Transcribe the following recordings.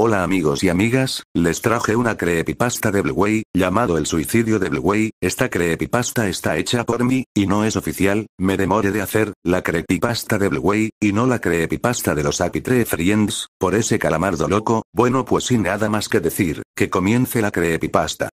Hola amigos y amigas, les traje una creepypasta de Blueway, llamado El suicidio de Blueway, esta creepypasta está hecha por mí, y no es oficial, me demore de hacer, la creepypasta de Blueway, y no la creepypasta de los 3 Friends, por ese calamardo loco, bueno pues sin nada más que decir, que comience la creepypasta.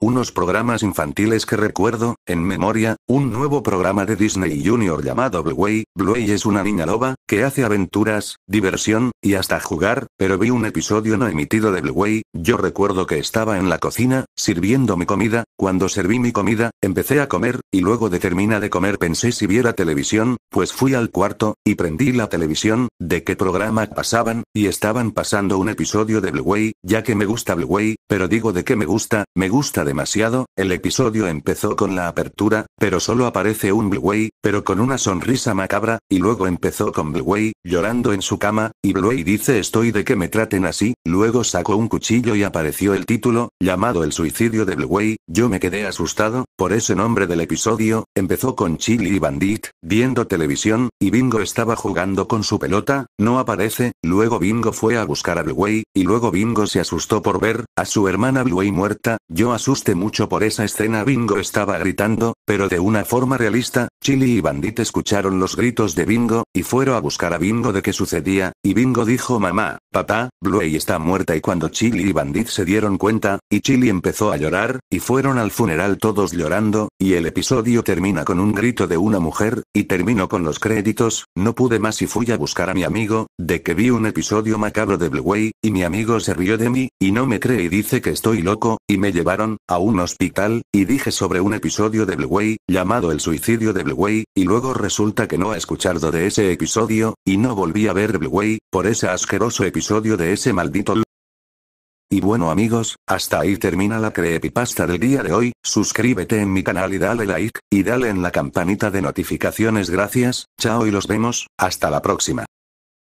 Unos programas infantiles que recuerdo, en memoria, un nuevo programa de Disney Junior llamado Blueway, Bluey es una niña loba, que hace aventuras, diversión, y hasta jugar, pero vi un episodio no emitido de Bluey, yo recuerdo que estaba en la cocina, sirviendo mi comida, cuando serví mi comida, empecé a comer, y luego de termina de comer pensé si viera televisión, pues fui al cuarto, y prendí la televisión, de qué programa pasaban, y estaban pasando un episodio de Bluey, ya que me gusta Bluey, pero digo de qué me gusta, me gusta demasiado, el episodio empezó con la apertura, pero solo aparece un Bluey, pero con una sonrisa macabra y luego empezó con Bluey, llorando en su cama, y Bluey dice estoy de que me traten así, luego sacó un cuchillo y apareció el título, llamado El suicidio de Bluey, yo me quedé asustado, por ese nombre del episodio, empezó con Chili y Bandit, viendo televisión, y Bingo estaba jugando con su pelota, no aparece, luego Bingo fue a buscar a Bluey, y luego Bingo se asustó por ver, a su hermana Bluey muerta, yo asusté mucho por esa escena Bingo estaba gritando, pero de una forma realista, Chili y Bandit escucharon los gritos de Bingo, y fueron a buscar a Bingo de qué sucedía, y Bingo dijo mamá, papá, Bluey está muerta y cuando Chili y Bandit se dieron cuenta, y Chili empezó a llorar, y fueron al funeral todos llorando, y el episodio termina con un grito de una mujer, y terminó con los créditos, no pude más y fui a buscar a mi amigo, de que vi un episodio macabro de Blue Way y mi amigo se rió de mí, y no me cree y dice que estoy loco, y me llevaron, a un hospital, y dije sobre un episodio de Blue Way llamado El suicidio de Blue Way y luego resulta que no ha escuchado de ese episodio, y no volví a ver Blue Way por ese asqueroso episodio de ese maldito y bueno amigos, hasta ahí termina la creepypasta del día de hoy, suscríbete en mi canal y dale like, y dale en la campanita de notificaciones gracias, chao y los vemos, hasta la próxima.